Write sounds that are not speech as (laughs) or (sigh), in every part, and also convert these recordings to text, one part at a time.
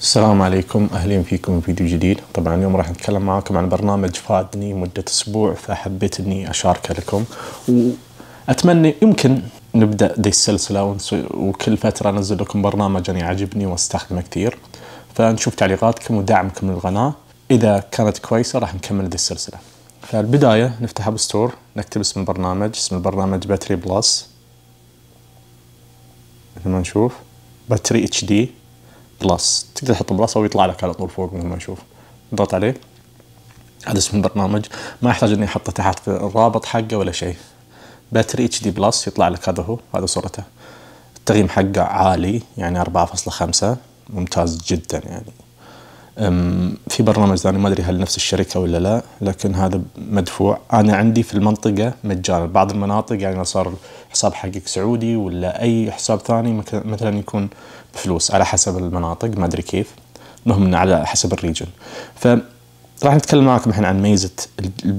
السلام عليكم اهلا فيكم فيديو جديد طبعا اليوم راح نتكلم معاكم عن برنامج فادني مدة اسبوع فحبيت اني اشاركه لكم واتمنى يمكن نبدا دي السلسلة وكل فترة انزل لكم برنامج انا يعني عاجبني واستخدمه كثير فنشوف تعليقاتكم ودعمكم للقناة اذا كانت كويسه راح نكمل هذه السلسله فالبدايه نفتح اب ستور نكتب اسم البرنامج اسم البرنامج باتري بلس مثل ما نشوف باتري اتش دي بلس تقدر تحط بلس او يطلع لك على طول فوق مثل ما نشوف نضغط عليه هذا اسم البرنامج ما يحتاج اني احطه تحت الرابط حقه ولا شيء باتري اتش دي بلس يطلع لك هذا هو هذا صورته التقييم حقه عالي يعني 4.5 ممتاز جدا يعني في برنامج ثاني ما ادري هل نفس الشركه ولا لا لكن هذا مدفوع انا عندي في المنطقه مجانا بعض المناطق يعني صار حساب حقك سعودي ولا اي حساب ثاني مثلا يكون بفلوس على حسب المناطق ما ادري كيف المهم على حسب الريجن ف راح نتكلم معكم الحين عن ميزه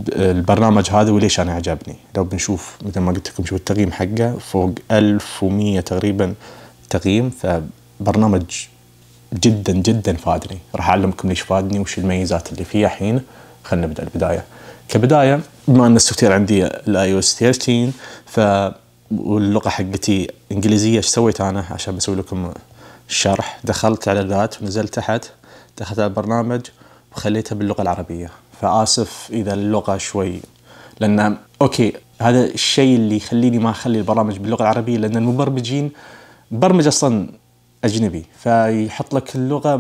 البرنامج هذا وليش انا عجبني لو بنشوف مثل ما قلت لكم شوف التقييم حقه فوق 1100 تقريبا تقييم فبرنامج جدا جدا فادني راح اعلمكم ليش فادني وش الميزات اللي فيه الحين خلينا نبدا البدايه كبدايه بما ان السوفت وير عندي الاي او اس 13 ف واللغه حقتي انجليزيه ايش سويت انا عشان بسوي لكم شرح دخلت على الذات ونزلت تحت دخلت على البرنامج وخليتها باللغه العربيه فاسف اذا اللغه شوي لان اوكي هذا الشيء اللي يخليني ما اخلي البرامج باللغه العربيه لان المبرمجين برمج اصلا اجنبي فيحط لك اللغه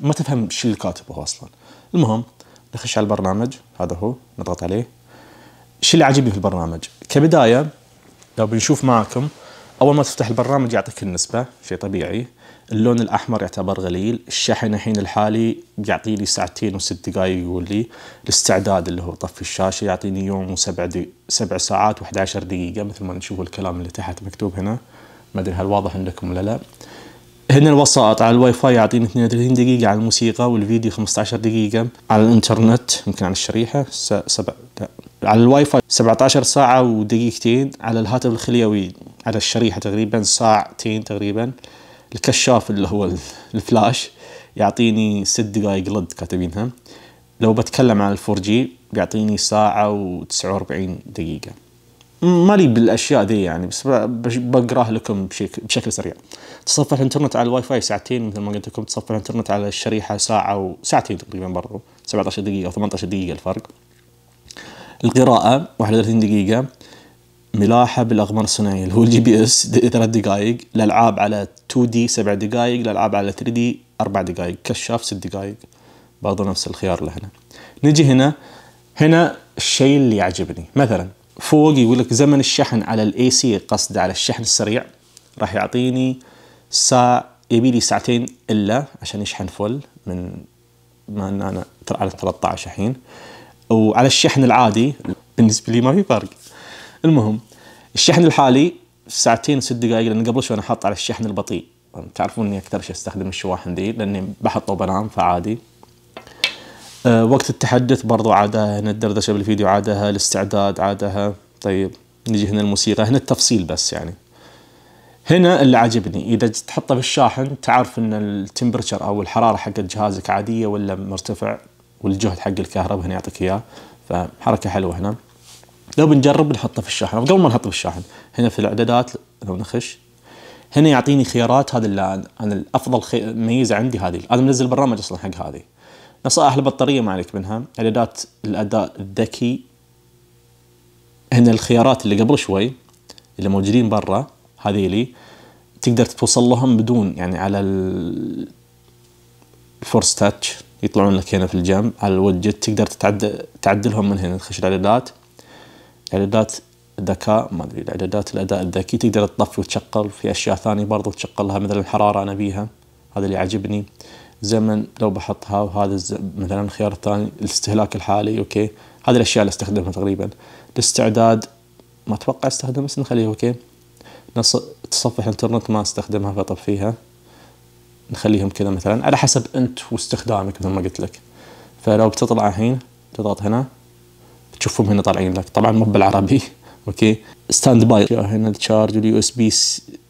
ما تفهم شو اللي كاتبه اصلا المهم نخش على البرنامج هذا هو نضغط عليه الشيء اللي عاجبني في البرنامج كبدايه لو بنشوف معكم اول ما تفتح البرنامج يعطيك النسبه شيء طبيعي اللون الاحمر يعتبر قليل الشحن الحين الحالي بيعطي لي ساعتين وست دقائق يقول لي الاستعداد اللي هو طفي الشاشه يعطيني يوم وسبع دي سبع ساعات و11 دقيقه مثل ما نشوف الكلام اللي تحت مكتوب هنا ما ادري هل واضح عندكم ولا لا هنا الوسائط على الواي فاي يعطيني 32 دقيقة على الموسيقى والفيديو 15 دقيقة على الانترنت يمكن على الشريحة سبع لا على الواي فاي 17 ساعة ودقيقتين على الهاتف الخليوي على الشريحة تقريبا ساعتين تقريبا الكشاف اللي هو الفلاش يعطيني ست دقائق لد كاتبينها لو بتكلم عن الفور جي بيعطيني ساعة و49 دقيقة مالي بالاشياء ذي يعني بس بقراه لكم بشكل سريع. تصفح الانترنت على الواي فاي ساعتين مثل ما قلت لكم تصفح الانترنت على الشريحه ساعه وساعتين تقريبا برضو 17 دقيقه او 18 دقيقه الفرق. القراءه 31 دقيقه ملاحه بالاقمار الصناعيه اللي هو الجي بي اس ثلاث دقائق، الالعاب على 2 دي سبع دقائق، الالعاب على 3 دي اربع دقائق، كشاف ست دقائق. برضو نفس الخيار لهنا. نجي هنا هنا الشيء اللي يعجبني مثلا فوق يقول لك زمن الشحن على الاي سي قصد على الشحن السريع راح يعطيني ساعة يبي لي ساعتين الا عشان يشحن فل من ما ان انا على 13 الحين وعلى الشحن العادي بالنسبه لي ما في فرق المهم الشحن الحالي ساعتين وست دقائق لان قبل شوي انا حاط على الشحن البطيء تعرفون اني اكثر شيء استخدم الشواحن ذي لاني بحطه وبنام فعادي آه، وقت التحدث برضو عادها هنا الدردشه بالفيديو عادها الاستعداد عادها طيب نجي هنا الموسيقى هنا التفصيل بس يعني هنا اللي عجبني اذا تحطه بالشاحن تعرف ان التمبرتشر او الحراره حق جهازك عاديه ولا مرتفع والجهد حق الكهرباء هنا يعطيك اياه فحركه حلوه هنا لو بنجرب نحطه في الشاحن قبل ما نحطه في الشاحن هنا في الاعدادات لو نخش هنا يعطيني خيارات هذا اللي انا الافضل ميزه عندي هذه انا منزل برنامج اصلا حق هذه نصائح البطاريه ما عليك منها اعدادات الاداء الذكي هنا الخيارات اللي قبل شوي اللي موجودين برا هذه لي تقدر توصل لهم بدون يعني على الفورس تاتش يطلعون لك هنا في الجنب على الوجه تقدر تتعدل تعدلهم من هنا تخش الاعدادات اعدادات الذكاء ما ادري الاعدادات الاداء الذكي تقدر تطفي وتشغل في اشياء ثانيه برضو تشغلها مثل الحراره انا بيها هذا اللي عجبني زمن لو بحطها وهذا مثلا الخيار الثاني الاستهلاك الحالي اوكي هذه الاشياء اللي استخدمها تقريبا الاستعداد ما اتوقع استخدمها بس نخليه اوكي نص تصفح الانترنت ما استخدمها فاطفيها نخليهم كذا مثلا على حسب انت واستخدامك مثل ما قلت لك فلو بتطلع الحين تضغط هنا تشوفهم هنا طالعين لك طبعا مو بالعربي (laughs) اوكي ستاند باي هنا التشارج اليو اس بي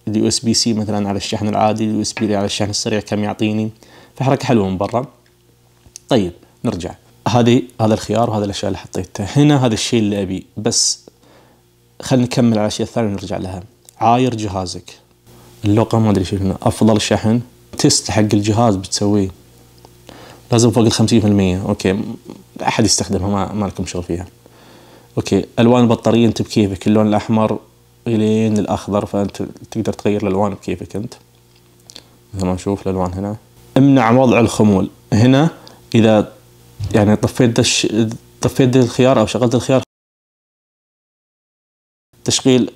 اليو اس بي سي مثلا على الشحن العادي اليو اس بي على الشحن السريع كم يعطيني فحركه حلوه من برا طيب نرجع هذه هذا الخيار وهذا الاشياء اللي حطيتها هنا هذا الشيء اللي ابي بس خلينا نكمل على الاشياء الثانيه ونرجع لها عاير جهازك اللغه ما ادري شو هنا افضل شحن تست حق الجهاز بتسويه لازم فوق ال 50% اوكي احد يستخدمها ما, ما لكم شغل فيها اوكي الوان البطاريه انت بكيفك اللون الاحمر الين الاخضر فانت تقدر تغير الالوان بكيفك انت مثل ما نشوف الالوان هنا امنع وضع الخمول هنا اذا يعني طفيت دش طفيت دي الخيار او شغلت الخيار تشغيل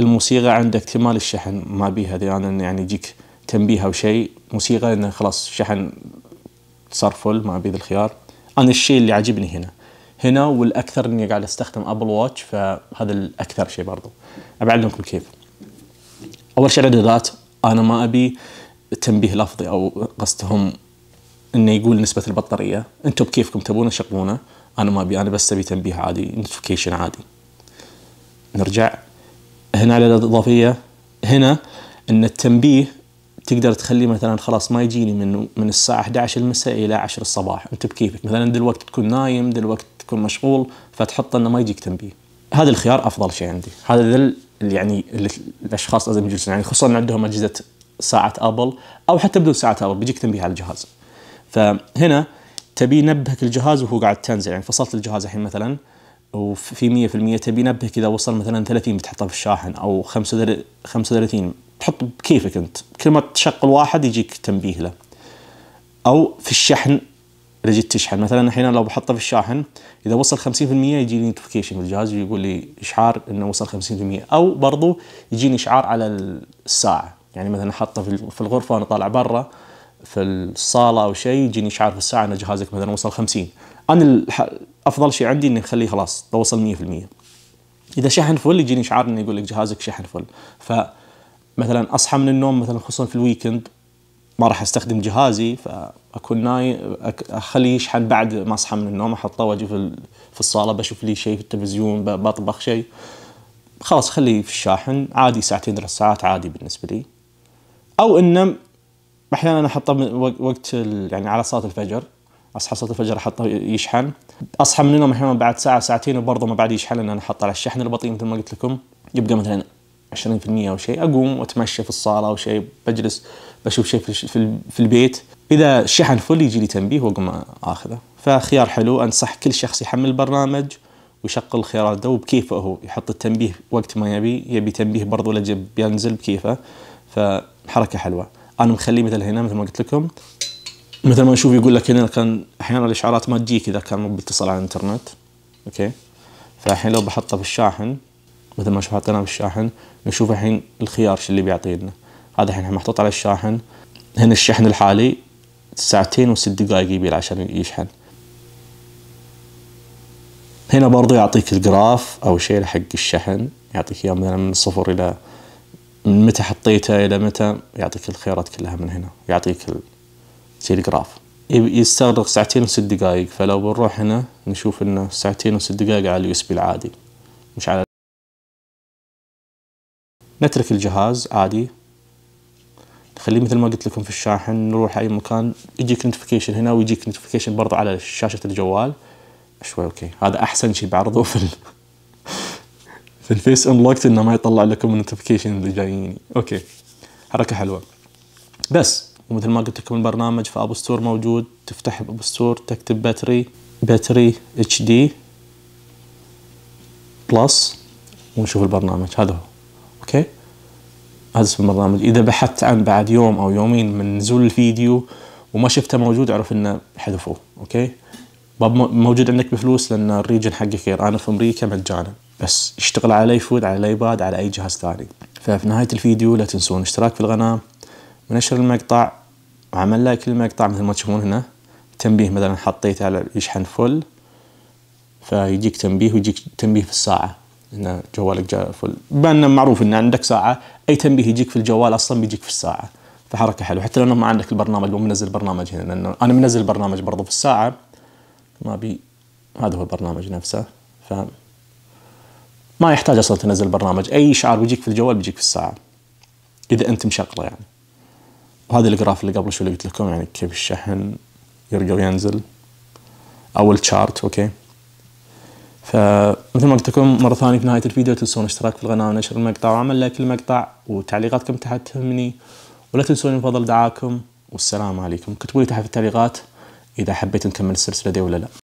الموسيقى عند اكتمال الشحن ما بيها يعني يعني يجيك تنبيه او شيء موسيقى انه خلاص الشحن صار فل ما بيه الخيار انا الشيء اللي عاجبني هنا هنا والاكثر اني قاعد استخدم ابل واتش فهذا الاكثر شيء برضو ابعلمكم كيف اول شيء الاعدادات انا ما ابي تنبيه لفظي او قصدهم انه يقول نسبه البطاريه انتم بكيفكم تبونه شغلونه انا ما ابي انا بس ابي تنبيه عادي نوتيفيكيشن عادي نرجع هنا على الاضافيه هنا ان التنبيه تقدر تخليه مثلا خلاص ما يجيني من من الساعه 11 المساء الى 10 الصباح انت بكيفك مثلا الوقت تكون نايم الوقت تكون مشغول فتحط انه ما يجيك تنبيه هذا الخيار افضل شيء عندي هذا اللي يعني الاشخاص لازم يجلسون يعني خصوصا عندهم اجهزه ساعه ابل او حتى بدون ساعه ابل بيجيك تنبيه على الجهاز فهنا تبي ينبهك الجهاز وهو قاعد تنزل يعني فصلت الجهاز الحين مثلا وفي 100% تبي ينبهك اذا وصل مثلا 30 بتحطه في الشاحن او 35 تحط بكيفك انت كل ما تشغل واحد يجيك تنبيه له او في الشحن اذا جيت تشحن مثلا الحين لو بحطه في الشاحن اذا وصل 50% يجيني نوتيفيكيشن في الجهاز ويقول لي اشعار انه وصل 50% او برضو يجيني اشعار على الساعه يعني مثلا حطه في الغرفه وانا طالع برا في الصاله او شيء يجيني اشعار في الساعه ان جهازك مثلا وصل 50 انا افضل شيء عندي اني اخليه خلاص توصل 100% اذا شحن فل يجيني اشعار انه يقول لك جهازك شحن فل ف مثلا اصحى من النوم مثلا خصوصا في الويكند ما راح استخدم جهازي فاكون ناي اخليه يشحن بعد ما اصحى من النوم احطه واجي في الصاله بشوف لي شيء في التلفزيون بطبخ شيء خلاص خليه في الشاحن عادي ساعتين ثلاث ساعات عادي بالنسبه لي او انه احيانا احطه وقت يعني على صلاه الفجر اصحى صلاه الفجر احطه يشحن اصحى من النوم احيانا بعد ساعه ساعتين وبرضه ما بعد يشحن لان انا احطه على الشحن البطيء مثل ما قلت لكم يبقى مثلا 20% او شيء اقوم واتمشى في الصاله او شيء بجلس بشوف شيء في البيت اذا الشحن فل يجي لي تنبيه واقوم اخذه فخيار حلو انصح كل شخص يحمل البرنامج ويشغل الخيارات ده وبكيفه هو يحط التنبيه وقت ما يبي يبي تنبيه برضه لجب ينزل بكيفه ف حركه حلوه انا مخليه مثل هنا مثل ما قلت لكم مثل ما نشوف يقول لك هنا كان احيانا الاشعارات ما تجيك اذا كان باتصال على الانترنت اوكي فالحين لو بحطه في الشاحن مثل ما شوف حطيناه في الشاحن نشوف الحين الخيار شو اللي بيعطينا هذا الحين محطوط على الشاحن هنا الشحن الحالي ساعتين وست دقائق يبيل عشان يشحن هنا برضو يعطيك الجراف او شيء حق الشحن يعطيك اياه مثلا من صفر الى من متى حطيته الى متى يعطيك الخيارات كلها من هنا يعطيك تصير يستغرق ساعتين وست دقائق فلو بنروح هنا نشوف انه ساعتين وست دقائق على اليو اس بي العادي مش على نترك الجهاز عادي نخليه مثل ما قلت لكم في الشاحن نروح اي مكان يجيك نوتيفيكيشن هنا ويجيك نوتيفيكيشن برضه على شاشه الجوال شوي اوكي هذا احسن شيء بعرضه في في الفيس انلوكت انه ما يطلع لكم النوتيفيكيشن اللي جايين اوكي حركه حلوه بس ومثل ما قلت لكم البرنامج في اب ستور موجود تفتح اب ستور تكتب باتري باتري اتش دي بلس ونشوف البرنامج هذا هو اوكي هذا اسم البرنامج اذا بحثت عن بعد يوم او يومين من نزول الفيديو وما شفته موجود اعرف انه حذفوه اوكي موجود عندك بفلوس لان الريجن حقك غير انا في امريكا مجانا بس يشتغل على الايفود على الايباد على اي جهاز ثاني ففي نهايه الفيديو لا تنسون الاشتراك في القناه ونشر المقطع وعمل لايك للمقطع مثل ما تشوفون هنا تنبيه مثلا حطيته على يشحن فل فيجيك تنبيه ويجيك تنبيه في الساعه ان جوالك جاء فل بان معروف ان عندك ساعه اي تنبيه يجيك في الجوال اصلا بيجيك في الساعه فحركه حلوه حتى لو ما عندك البرنامج مو منزل برنامج هنا لانه انا منزل برنامج برضه في الساعه ما بي هذا هو البرنامج نفسه ف ما يحتاج اصلا تنزل برنامج اي شعار بيجيك في الجوال بيجيك في الساعه اذا انت مشغله يعني وهذا الجراف اللي قبل شوي اللي قلت لكم يعني كيف الشحن يرجع وينزل او الشارت اوكي فمثل ما قلت لكم مره ثانيه في نهايه الفيديو تنسون الاشتراك في القناه ونشر المقطع وعمل لايك للمقطع وتعليقاتكم تحت تهمني ولا تنسون من فضل دعاكم والسلام عليكم كتبوا لي تحت في التعليقات اذا حبيت نكمل السلسله دي ولا لا